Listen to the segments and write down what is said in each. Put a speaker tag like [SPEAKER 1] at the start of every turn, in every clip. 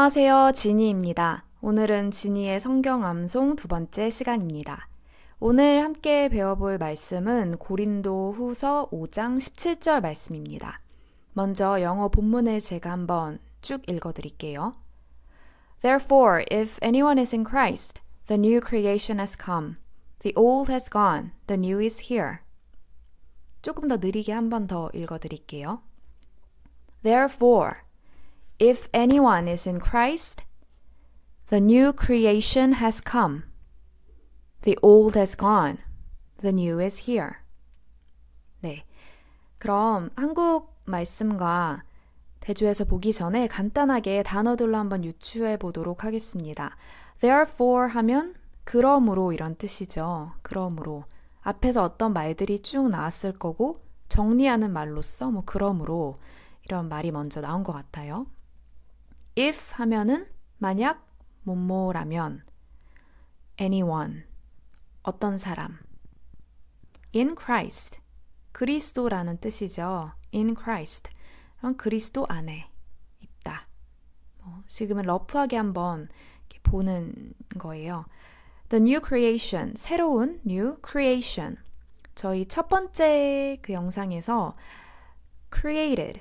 [SPEAKER 1] 안녕하세요. 지니입니다. 오늘은 지니의 성경 암송 두 번째 시간입니다. 오늘 함께 배워볼 말씀은 고린도 후서 5장 17절 말씀입니다. 먼저 영어 본문을 제가 한번 쭉 읽어드릴게요. Therefore, if anyone is in Christ, the new creation has come. The old has gone, the new is here. 조금 더 느리게 한번 더 읽어드릴게요. Therefore, If anyone is in Christ, the new creation has come. The old has gone. The new is here. 네. 그럼 한국 말씀과 대조해서 보기 전에 간단하게 단어들로 한번 유추해 보도록 하겠습니다. Therefore 하면 그러므로 이런 뜻이죠. 그러므로. 앞에서 어떤 말들이 쭉 나왔을 거고 정리하는 말로써 뭐 그러므로 이런 말이 먼저 나온 것 같아요. if 하면은 만약 뭐뭐라면 anyone 어떤 사람 in Christ 그리스도라는 뜻이죠. in Christ 그럼 그리스도 안에 있다. 뭐 지금은 러프하게 한번 보는 거예요. The new creation 새로운 new creation 저희 첫 번째 그 영상에서 created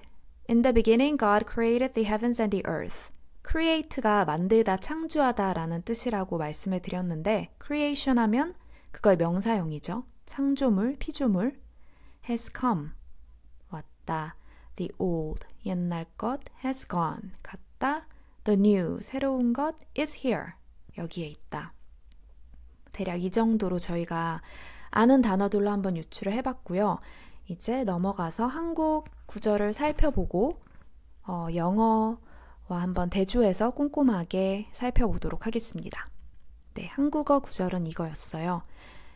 [SPEAKER 1] In the beginning, God created the heavens and the earth. create가 만들다, 창조하다 라는 뜻이라고 말씀을 드렸는데, creation 하면 그걸 명사형이죠. 창조물, 피조물. has come. 왔다. the old. 옛날 것. has gone. 갔다. the new. 새로운 것. is here. 여기에 있다. 대략 이 정도로 저희가 아는 단어들로 한번 유추를 해봤고요. 이제 넘어가서 한국 구절을 살펴보고 어, 영어와 한번 대조해서 꼼꼼하게 살펴보도록 하겠습니다. 네, 한국어 구절은 이거였어요.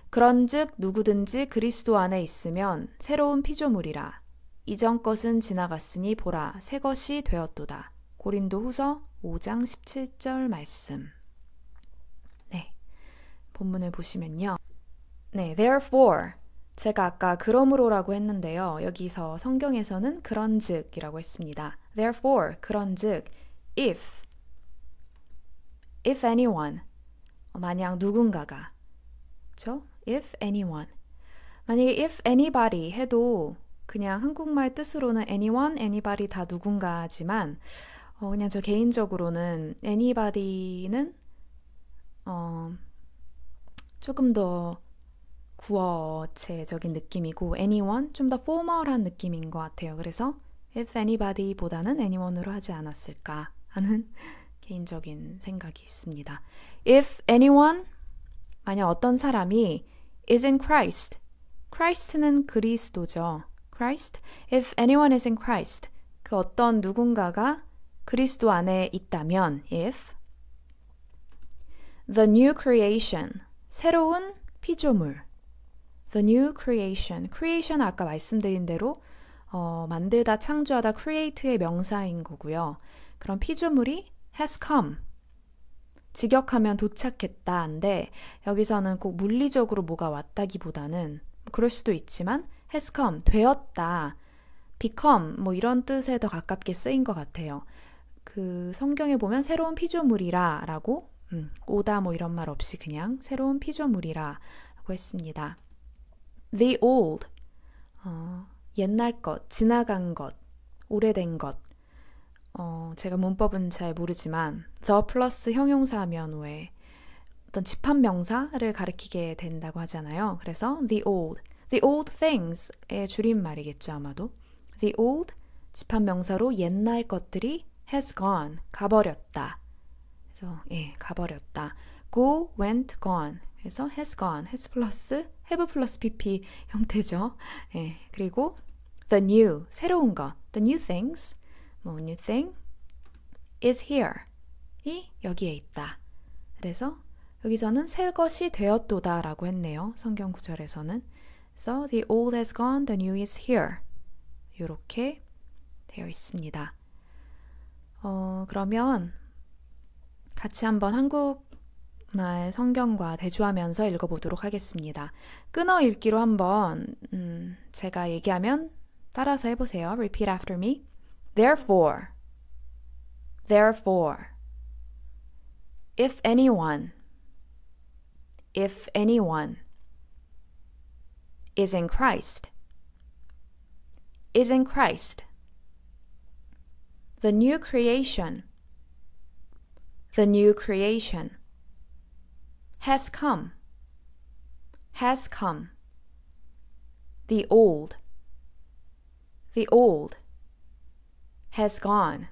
[SPEAKER 1] 그런즉 누구든지 그리스도 안에 있으면 새로운 피조물이라 이전 것은 지나갔으니 보라 새 것이 되었도다. 고린도후서 5장 17절 말씀. 네. 본문을 보시면요. 네, therefore 제가 아까 그러므로라고 했는데요. 여기서 성경에서는 그런즉이라고 했습니다. Therefore, 그런즉, if, if anyone, 만약 누군가가, 그렇죠? If anyone, 만약에 if anybody 해도 그냥 한국말 뜻으로는 anyone, anybody 다 누군가지만 어, 그냥 저 개인적으로는 anybody는 어, 조금 더 구어체적인 느낌이고 anyone 좀 더 포멀한 느낌인 것 같아요. 그래서 if anybody보다는 anyone으로 하지 않았을까 하는 개인적인 생각이 있습니다. if anyone 만약 어떤 사람이 is in Christ Christ는 그리스도죠. Christ if anyone is in Christ 그 어떤 누군가가 그리스도 안에 있다면 if the new creation 새로운 피조물 the new creation. creation 아까 말씀드린 대로 어, 만들다, 창조하다, create의 명사인 거고요. 그럼 피조물이 has come. 직역하면 도착했다인데 여기서는 꼭 물리적으로 뭐가 왔다기보다는 그럴 수도 있지만 has come 되었다, become 뭐 이런 뜻에 더 가깝게 쓰인 것 같아요. 그 성경에 보면 새로운 피조물이라라고 음, 오다 뭐 이런 말 없이 그냥 새로운 피조물이라고 했습니다. the old, 어, 옛날 것, 지나간 것, 오래된 것. 어, 제가 문법은 잘 모르지만 the 플러스 형용사면 왜 어떤 집합 명사를 가리키게 된다고 하잖아요. 그래서 the old, the old things의 줄임말이겠죠 아마도. The old 집합 명사로 옛날 것들이 has gone 가버렸다. 그래서 예 가버렸다. go, went, gone. 그래서 has gone, has 플러스 have 플러스 pp 형태죠. 예, 그리고 the new 새로운 거, the new things, 뭐 new thing is here 이 여기에 있다. 그래서 여기서는 새 것이 되었도다라고 했네요. 성경 구절에서는 so the old has gone, the new is here 이렇게 되어 있습니다. 어, 그러면 같이 한번 한국 말 성경과 대조하면서 읽어보도록 하겠습니다. 끊어 읽기로 한번 음, 제가 얘기하면 따라서 해보세요. Repeat after me. Therefore, therefore, if anyone, if anyone is in Christ, is in Christ, the new creation, the new creation. has come, has come. The old, the old has gone,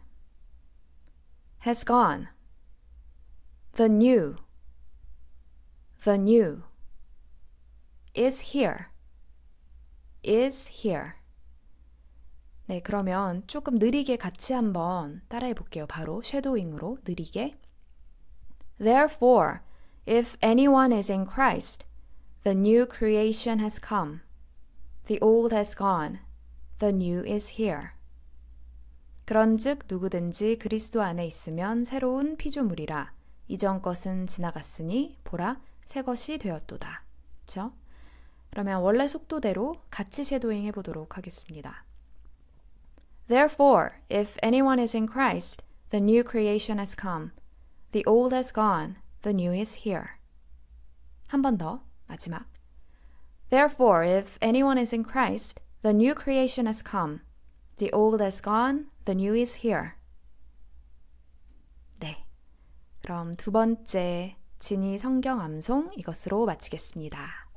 [SPEAKER 1] has gone. The new, the new is here, is here. 네, 그러면 조금 느리게 같이 한번 따라해 볼게요. 바로 쉐도잉으로 느리게. Therefore, If anyone is in Christ, the new creation has come. The old has gone. The new is here. 그런즉 누구든지 그리스도 안에 있으면 새로운 피조물이라 이전 것은 지나갔으니 보라 새 것이 되었도다. 그렇죠? 그러면 원래 속도대로 같이 쉐도잉 해 보도록 하겠습니다. Therefore, if anyone is in Christ, the new creation has come. The old has gone. The new is here. 한 번 더, 마지막. Therefore, if anyone is in Christ, the new creation has come. The old has gone, the new is here. 네. 그럼 두 번째 진이 성경 암송 이것으로 마치겠습니다.